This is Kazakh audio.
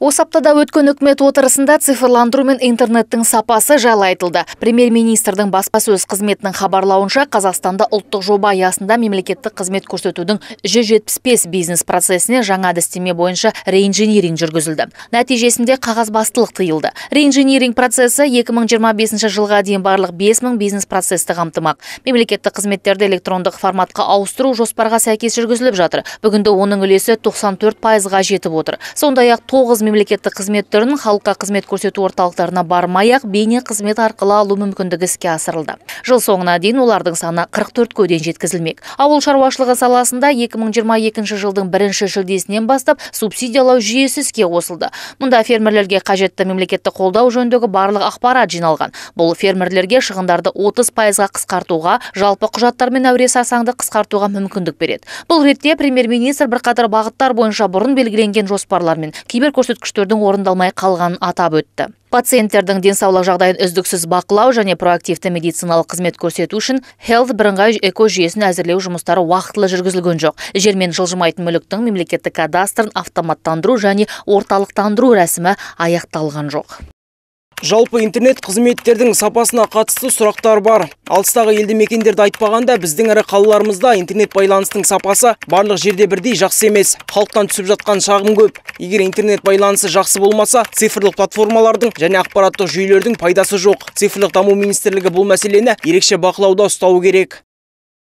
осы аптада өткен үкімет отырысында цифрландыру мен интернеттің сапасы жайлы айтылды премьер министрдің баспасөз қызметінің хабарлауынша қазақстанда ұлттық жоба аясында мемлекеттік қызмет көрсетудің 175 бизнес процесіне жаңа әдістеме бойынша реинжиниринг жүргізілді нәтижесінде қағазбастылық тыйылды реинжиниринг процесі 2025 жылға дейін барлық 5000 бизнес процесті қамтымақ мемлекеттік қызметтерді электрондық форматқа ауыстыру жоспарға сәйкес жүргізіліп жатыр бүгінде оның үлесі 94 пайызға жетіп отыр сондай ақ мемлекеттік қызмет түрін халыққа қызмет көрсету орталықтарына бармай ақ бейне қызмет арқылы алу мүмкіндігі іске асырылды жыл соңына дейін олардың саны 44 көден жеткізілмек ауыл шаруашылығы саласында 2022 жылдың бірінші шілдесінен бастап субсидиялау жүйесі іске қосылды мұнда фермерлерге қажетті мемлекеттік қолдау жөніндегі барлық ақпарат жиналған бұл фермерлерге шығындарды 30 пайызға қысқартуға жалпы құжаттар мен әуре сарсаңды қысқартуға мүмкіндік береді бұл ретте премьер министр бірқатар бағыттар бойынша бұрын белгіленген жоспарлармен мен кибер көрсеткіштердің орындалмай қалғанын атап өтті пациенттердің денсаулық жағдайын үздіксіз бақылау және проактивті медициналық қызмет көрсету үшін хелт бірыңғай жүйесін әзірлеу жұмыстары уақытылы жүргізілген жоқ жер мен жылжымайтын мүліктің мемлекеттік кадастрын автоматтандыру және орталықтандыру рәсімі аяқталған жоқ Жалпы интернет қызметтердің сапасына қатысты сұрақтар бар. Алыстағы елді мекендерді айтпағанда біздің әрі қалаларымызда интернет байланыстың сапасы барлық жерде бірдей жақсы емес. Халықтан түсіп жатқан шағым көп. Егер интернет байланысы жақсы болмаса, цифрлық платформалардың және ақпараттық жүйелердің пайдасы жоқ. Цифрлық даму министрлігі бұл мәселені ерекше бақылауда ұстауы керек.